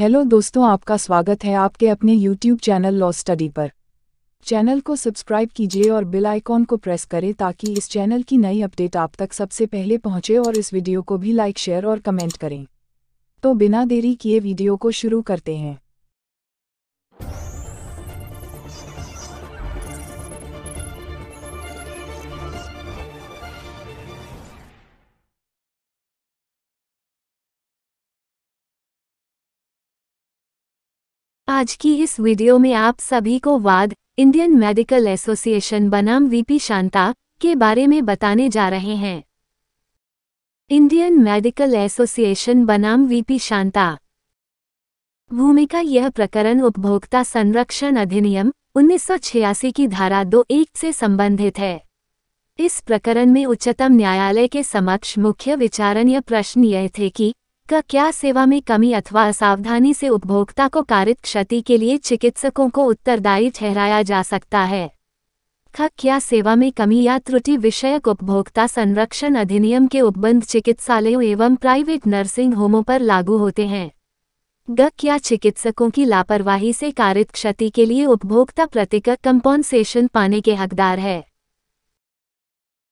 hello दोस्तों आपका स्वागत है आपके अपने YouTube चैनल लॉ स्टडी पर चैनल को सब्सक्राइब कीजिए और बेल आइकॉन को प्रेस करें ताकि इस चैनल की नई अपडेट आप तक सबसे पहले पहुंचे और इस वीडियो को भी लाइक शेयर और कमेंट करें तो बिना देरी किए वीडियो को शुरू करते हैं आज की इस वीडियो में आप सभी को वाद इंडियन मेडिकल एसोसिएशन बनाम वीपी शांता के बारे में बताने जा रहे हैं इंडियन मेडिकल एसोसिएशन बनाम वीपी शांता भूमिका यह प्रकरण उपभोक्ता संरक्षण अधिनियम 1986 की धारा दो एक से संबंधित है इस प्रकरण में उच्चतम न्यायालय के समक्ष मुख्य विचारणीय प्रश्न यह थे कि का क्या सेवा में कमी अथवा असावधानी से उपभोक्ता को कारित क्षति के लिए चिकित्सकों को उत्तरदायी ठहराया जा सकता है ख क्या सेवा में कमी या त्रुटि विषयक उपभोक्ता संरक्षण अधिनियम के उपबंध चिकित्सालयों एवं प्राइवेट नर्सिंग होमों पर लागू होते हैं ग क्या चिकित्सकों की लापरवाही से कारित क्षति के लिए उपभोक्ता प्रतिकर कंपनसेशन पाने के हकदार है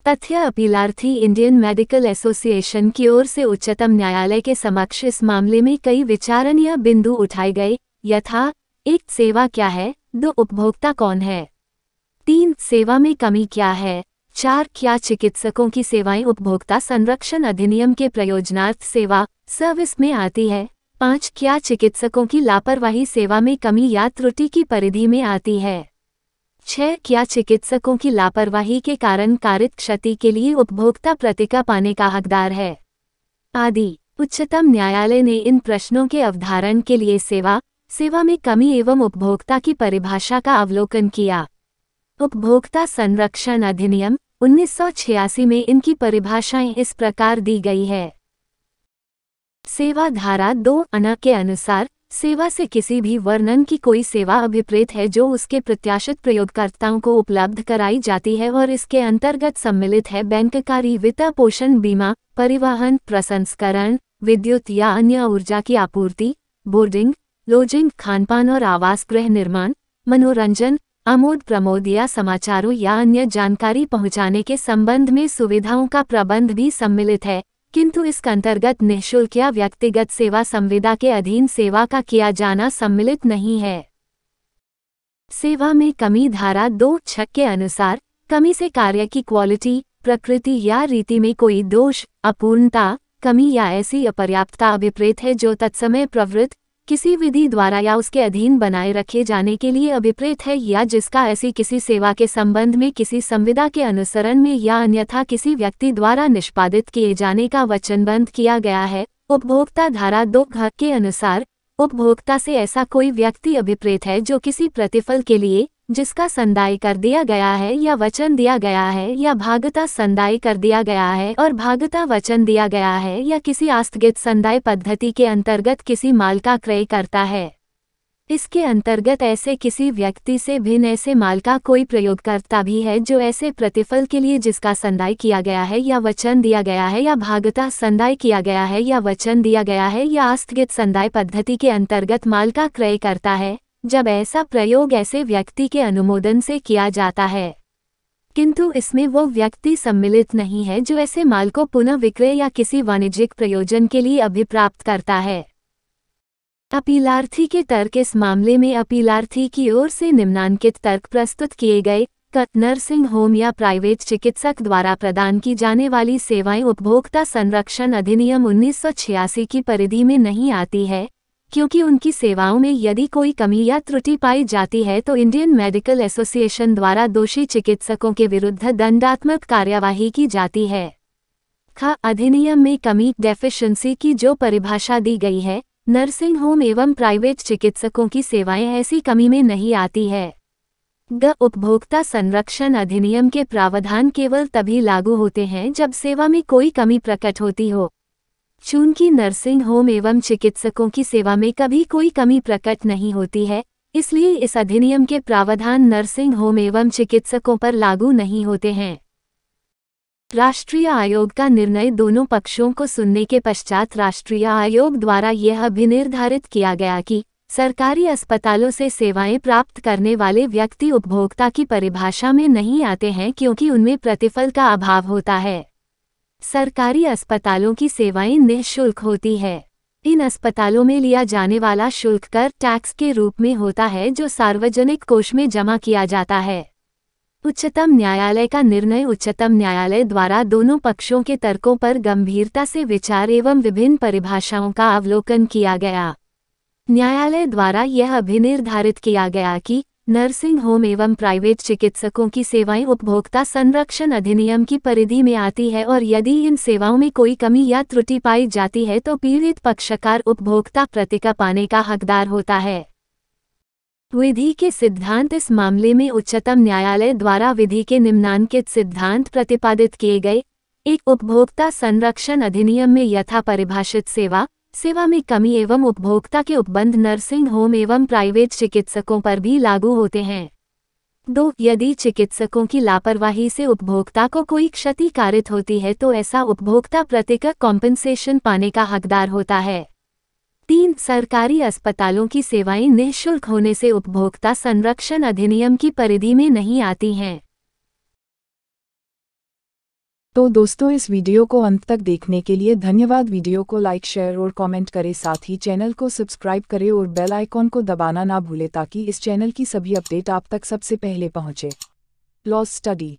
तथ्य अपीलार्थी इंडियन मेडिकल एसोसिएशन की ओर से उच्चतम न्यायालय के समक्ष इस मामले में कई विचारणीय बिंदु उठाए गए यथा एक सेवा क्या है दो उपभोक्ता कौन है तीन सेवा में कमी क्या है चार क्या चिकित्सकों की सेवाएं उपभोक्ता संरक्षण अधिनियम के प्रयोजनार्थ सेवा सर्विस में आती है पाँच क्या चिकित्सकों की लापरवाही सेवा में कमी या त्रुटि की परिधि में आती है छह क्या चिकित्सकों की लापरवाही के कारण कारित क्षति के लिए उपभोक्ता प्रतिका पाने का हकदार है आदि उच्चतम न्यायालय ने इन प्रश्नों के अवधारण के लिए सेवा सेवा में कमी एवं उपभोक्ता की परिभाषा का अवलोकन किया उपभोक्ता संरक्षण अधिनियम 1986 में इनकी परिभाषाएं इस प्रकार दी गई है सेवा धारा दो अना के अनुसार सेवा से किसी भी वर्णन की कोई सेवा अभिप्रेत है जो उसके प्रत्याशित प्रयोगकर्ताओं को उपलब्ध कराई जाती है और इसके अंतर्गत सम्मिलित है बैंककारी वित्त पोषण बीमा परिवहन प्रसंस्करण विद्युत या अन्य ऊर्जा की आपूर्ति बोर्डिंग लॉजिंग खानपान और आवास गृह निर्माण मनोरंजन आमोद प्रमोद या समाचारों या अन्य जानकारी पहुंचाने के संबंध में सुविधाओं का प्रबंध भी सम्मिलित है किंतु इस अंतर्गत निःशुल्क या व्यक्तिगत सेवा संविदा के अधीन सेवा का किया जाना सम्मिलित नहीं है सेवा में कमी धारा दो छक के अनुसार कमी से कार्य की क्वालिटी प्रकृति या रीति में कोई दोष अपूर्णता कमी या ऐसी अपर्याप्तता अभिप्रेत है जो तत्समय प्रवृत्त किसी विधि द्वारा या उसके अधीन बनाए रखे जाने के लिए अभिप्रेत है या जिसका ऐसी किसी सेवा के संबंध में किसी संविदा के अनुसरण में या अन्यथा किसी व्यक्ति द्वारा निष्पादित किए जाने का वचनबंध किया गया है उपभोक्ता धारा दो घ के अनुसार उपभोक्ता से ऐसा कोई व्यक्ति अभिप्रेत है जो किसी प्रतिफल के लिए जिसका संदाय कर दिया गया है या वचन दिया गया है या भागता संदाय कर दिया गया है और भागता वचन दिया गया है या किसी आस्थगित संदाय पद्धति के अंतर्गत किसी माल का क्रय करता है इसके अंतर्गत ऐसे किसी व्यक्ति से भिन्न ऐसे माल का कोई प्रयोगकर्ता भी है जो ऐसे प्रतिफल के लिए जिसका संदाय किया गया है या वचन दिया गया है या भागता संदाय किया गया है या वचन दिया गया है या आस्थगित संदाय पद्धति के अंतर्गत माल का क्रय करता है जब ऐसा प्रयोग ऐसे व्यक्ति के अनुमोदन से किया जाता है किंतु इसमें वो व्यक्ति सम्मिलित नहीं है जो ऐसे माल को पुनः विक्रय या किसी वाणिज्यिक प्रयोजन के लिए अभिप्राप्त करता है अपीलार्थी के तर्क इस मामले में अपीलार्थी की ओर से निम्नांकित तर्क प्रस्तुत किए गए नर्सिंग होम या प्राइवेट चिकित्सक द्वारा प्रदान की जाने वाली सेवाएं उपभोक्ता संरक्षण अधिनियम 1986 की परिधि में नहीं आती है क्योंकि उनकी सेवाओं में यदि कोई कमी या त्रुटि पाई जाती है तो इंडियन मेडिकल एसोसिएशन द्वारा दोषी चिकित्सकों के विरुद्ध दंडात्मक कार्यवाही की जाती है खा अधिनियम में कमी डेफिशिएंसी की जो परिभाषा दी गई है नर्सिंग होम एवं प्राइवेट चिकित्सकों की सेवाएं ऐसी कमी में नहीं आती है ग उपभोक्ता संरक्षण अधिनियम के प्रावधान केवल तभी लागू होते हैं जब सेवा में कोई कमी प्रकट होती हो चूंकि नर्सिंग होम एवं चिकित्सकों की सेवा में कभी कोई कमी प्रकट नहीं होती है इसलिए इस अधिनियम के प्रावधान नर्सिंग होम एवं चिकित्सकों पर लागू नहीं होते हैं राष्ट्रीय आयोग का निर्णय दोनों पक्षों को सुनने के पश्चात राष्ट्रीय आयोग द्वारा यह भी निर्धारित किया गया कि सरकारी अस्पतालों से सेवाएं प्राप्त करने वाले व्यक्ति उपभोक्ता की परिभाषा में नहीं आते हैं क्योंकि उनमें प्रतिफल का अभाव होता है सरकारी अस्पतालों की सेवाएं निःशुल्क होती है इन अस्पतालों में लिया जाने वाला शुल्क कर टैक्स के रूप में होता है जो सार्वजनिक कोष में जमा किया जाता है उच्चतम न्यायालय का निर्णय उच्चतम न्यायालय द्वारा दोनों पक्षों के तर्कों पर गंभीरता से विचार एवं विभिन्न परिभाषाओं का अवलोकन किया गया न्यायालय द्वारा यह अभिनिर्धारित किया गया कि नर्सिंग होम एवं प्राइवेट चिकित्सकों की सेवाएं उपभोक्ता संरक्षण अधिनियम की परिधि में आती है और यदि इन सेवाओं में कोई कमी या त्रुटि पाई जाती है तो पीड़ित पक्षकार उपभोक्ता प्रतिका पाने का हकदार होता है विधि के सिद्धांत इस मामले में उच्चतम न्यायालय द्वारा विधि के निम्नांकित सिद्धांत प्रतिपादित किए गए एक उपभोक्ता संरक्षण अधिनियम में यथा परिभाषित सेवा सेवा में कमी एवं उपभोक्ता के उपबंध नर्सिंग होम एवं प्राइवेट चिकित्सकों पर भी लागू होते हैं दो यदि चिकित्सकों की लापरवाही से उपभोक्ता को कोई क्षति कारित होती है तो ऐसा उपभोक्ता प्रत्येक कॉम्पेंसेशन पाने का हकदार होता है तीन सरकारी अस्पतालों की सेवाएं निःशुल्क होने से उपभोक्ता संरक्षण अधिनियम की परिधि में नहीं आती हैं तो दोस्तों इस वीडियो को अंत तक देखने के लिए धन्यवाद वीडियो को लाइक शेयर और कमेंट करें साथ ही चैनल को सब्सक्राइब करें और बेल आइकॉन को दबाना ना भूलें ताकि इस चैनल की सभी अपडेट आप तक सबसे पहले पहुंचे लॉस स्टडी